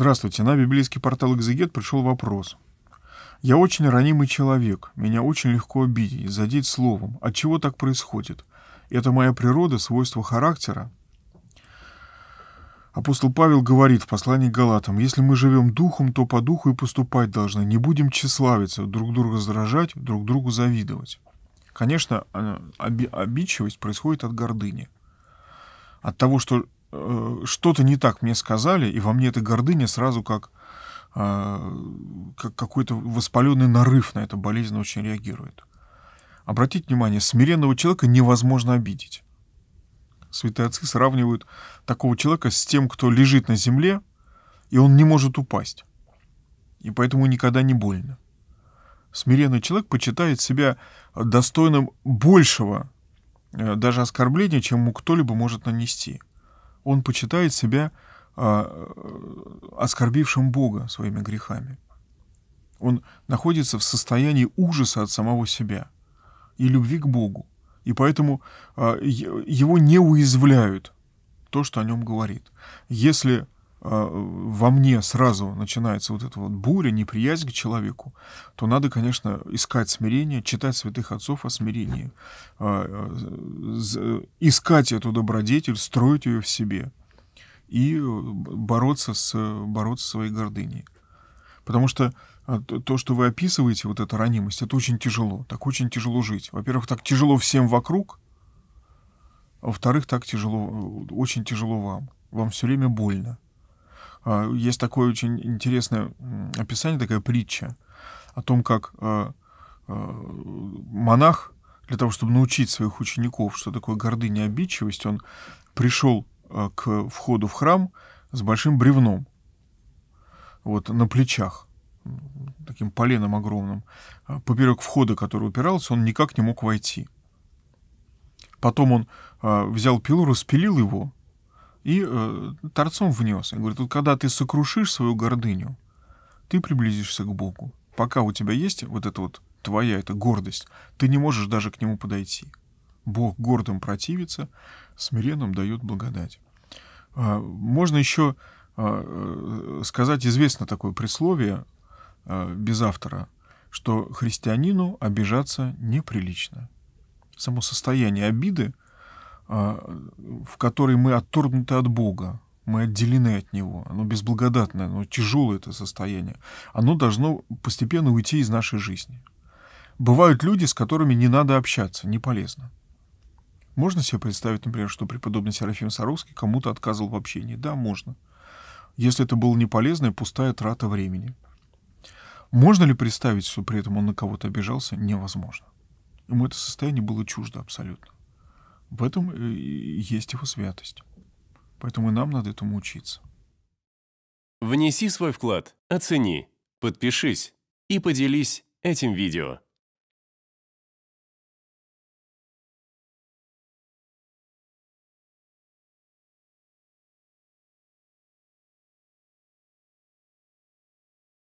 Здравствуйте, на библейский портал «Экзегет» пришел вопрос. Я очень ранимый человек, меня очень легко обидеть, задеть словом. От чего так происходит? Это моя природа, свойство характера? Апостол Павел говорит в послании к Галатам, если мы живем духом, то по духу и поступать должны. Не будем тщеславиться, друг друга раздражать, друг другу завидовать. Конечно, оби обидчивость происходит от гордыни. От того, что Э, что-то не так мне сказали, и во мне эта гордыня сразу как, э, как какой-то воспаленный нарыв на эту болезнь очень реагирует. Обратите внимание, смиренного человека невозможно обидеть. Святые отцы сравнивают такого человека с тем, кто лежит на земле, и он не может упасть. И поэтому никогда не больно. Смиренный человек почитает себя достойным большего э, даже оскорбления, чем ему кто-либо может нанести – он почитает себя а, оскорбившим Бога своими грехами. Он находится в состоянии ужаса от самого себя и любви к Богу. И поэтому а, его не уязвляют то, что о нем говорит. Если а, во мне сразу начинается вот эта вот буря, неприязнь к человеку, то надо, конечно, искать смирение, читать святых отцов о смирении, а, а, искать эту добродетель, строить ее в себе и бороться с, бороться своей гордыней. Потому что то, что вы описываете, вот эта ранимость, это очень тяжело. Так очень тяжело жить. Во-первых, так тяжело всем вокруг. Во-вторых, так тяжело, очень тяжело вам. Вам все время больно. А, есть такое очень интересное описание, такая притча о том, как а, а, монах для того, чтобы научить своих учеников, что такое гордыня и обидчивость, он пришел к входу в храм с большим бревном вот, на плечах, таким поленом огромным. Поперек входа, который упирался, он никак не мог войти. Потом он взял пилу, распилил его, и э, торцом внес. Я говорю, тут когда ты сокрушишь свою гордыню, ты приблизишься к Богу. Пока у тебя есть вот эта вот твоя эта гордость, ты не можешь даже к нему подойти. Бог гордым противится, смиренным дает благодать. Э, можно еще а, э, сказать, известно такое присловие э, без автора, что христианину обижаться неприлично. Само состояние обиды — а, в которой мы отторгнуты от Бога, мы отделены от Него. Оно безблагодатное, оно тяжелое это состояние. Оно должно постепенно уйти из нашей жизни. Бывают люди, с которыми не надо общаться, не полезно. Можно себе представить, например, что преподобный Серафим Саровский кому-то отказывал в общении? Да, можно. Если это было не полезно, пустая трата времени. Можно ли представить, что при этом он на кого-то обижался? Невозможно. Ему это состояние было чуждо абсолютно. В этом э, есть его святость. Поэтому и нам надо этому учиться. Внеси свой вклад, оцени, подпишись и поделись этим видео.